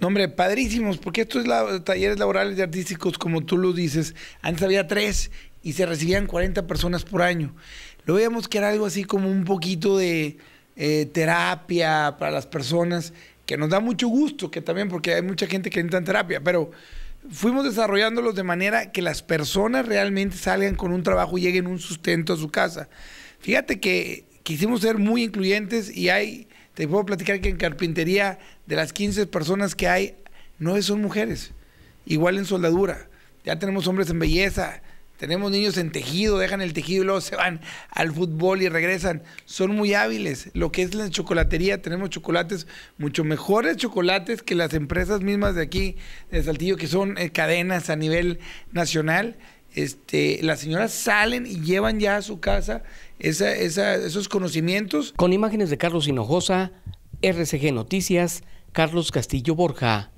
No, hombre, padrísimos, porque estos es talleres laborales y artísticos, como tú lo dices, antes había tres y se recibían 40 personas por año. Lo veíamos que era algo así como un poquito de eh, terapia para las personas, que nos da mucho gusto, que también porque hay mucha gente que necesita terapia, pero fuimos desarrollándolos de manera que las personas realmente salgan con un trabajo y lleguen un sustento a su casa. Fíjate que quisimos ser muy incluyentes y hay te puedo platicar que en carpintería, de las 15 personas que hay, 9 son mujeres. Igual en soldadura. Ya tenemos hombres en belleza. Tenemos niños en tejido, dejan el tejido y luego se van al fútbol y regresan. Son muy hábiles. Lo que es la chocolatería, tenemos chocolates, mucho mejores chocolates que las empresas mismas de aquí, de Saltillo, que son eh, cadenas a nivel nacional. Este, las señoras salen y llevan ya a su casa esos conocimientos. Con imágenes de Carlos Hinojosa, RCG Noticias, Carlos Castillo Borja.